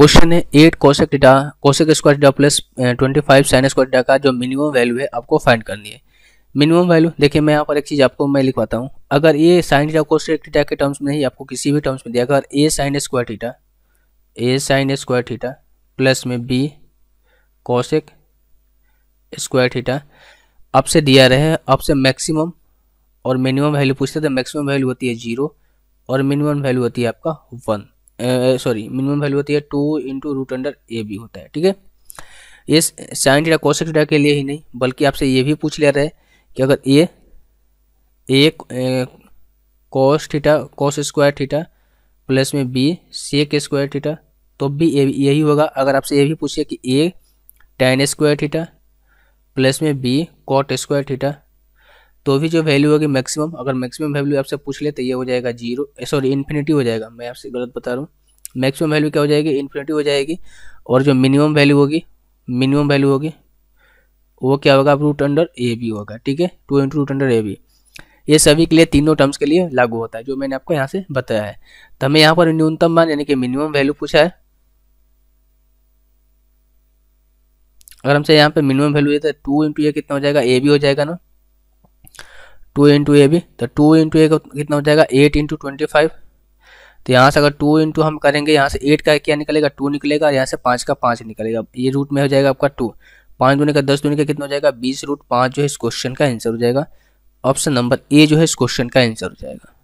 question है eight cosec theta cosec square theta plus twenty five sine square theta का जो minimum value है आपको फाइंड करनी है मिनिमम वैल्यू देखिए मैं यहाँ पर एक चीज़ आपको मैं लिखवाता हूँ अगर a sine theta cosec theta के टर्म्स में ही आपको किसी भी टर्म्स में दिया अगर a sine square theta a sine square theta plus में बी कोशक स्क्वायर थीटा आपसे दिया रहे आपसे मैक्सिमम और मिनिमम वैल्यू पूछते थे मैक्सिमम वैल्यू होती है जीरो और मिनिमम वैल्यू होती है आपका वन सॉरी मिनिमम वैल्यू होती है two into root under a b होता है ठीक है ये साइन थीटा कोशिक थीटा के लिए ही नहीं बल्कि आपसे ये भी पूछ लिया रहा है कि अगर a a cos theta cos square theta plus में बी सेक स्क्वायर थीटा तो भी यही होगा अगर आपसे ये भी पूछिए कि a tan square theta plus में बी कॉट स्क्वायर थीटा तो भी जो वैल्यू होगी मैक्सिमम अगर मैक्सिमम वैल्यू आपसे पूछ ले तो ये हो जाएगा जीरो सॉरी इन्फिनिटी हो जाएगा मैं आपसे गलत बता रहा हूँ मैक्सिमम वैल्यू क्या हो जाएगी इन्फिनिटी हो जाएगी और जो मिनिमम वैल्यू होगी मिनिमम वैल्यू होगी वो क्या होगा रूट अंडर ए बी होगा ठीक है two into root under a b ये सभी के लिए तीनों टर्म्स के लिए लागू होता है जो मैंने आपको यहाँ से बताया है तो हमें यहाँ पर न्यूनतम मान यानी कि मिनिमम वैल्यू पूछा है अगर हमसे यहाँ पे मिनिमम वैल्यू देता है टू इंटू ये कितना हो जाएगा ए बी हो जाएगा ना टू इंटू ए भी तो टू इंटू ए कितना हो जाएगा एट इंटू ट्वेंटी फाइव तो यहाँ से अगर टू इंटू हम करेंगे यहाँ से एट का क्या निकलेगा टू निकलेगा और यहाँ से पाँच का पाँच निकलेगा ये रूट में हो जाएगा आपका टू पाँच दूने का दस दूने का कितना हो जाएगा बीस रूट पाँच जो है इस क्वेश्चन का आंसर हो जाएगा ऑप्शन नंबर ए जो है इस क्वेश्चन का आंसर हो जाएगा